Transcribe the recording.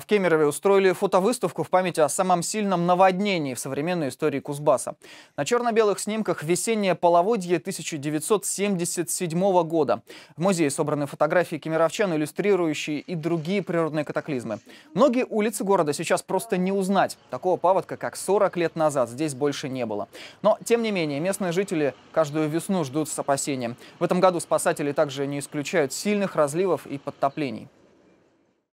В Кемерове устроили фотовыставку в память о самом сильном наводнении в современной истории Кузбасса. На черно-белых снимках весеннее половодье 1977 года. В музее собраны фотографии кемеровчан, иллюстрирующие и другие природные катаклизмы. Многие улицы города сейчас просто не узнать. Такого паводка, как 40 лет назад, здесь больше не было. Но, тем не менее, местные жители каждую весну ждут с опасением. В этом году спасатели также не исключают сильных разливов и подтоплений.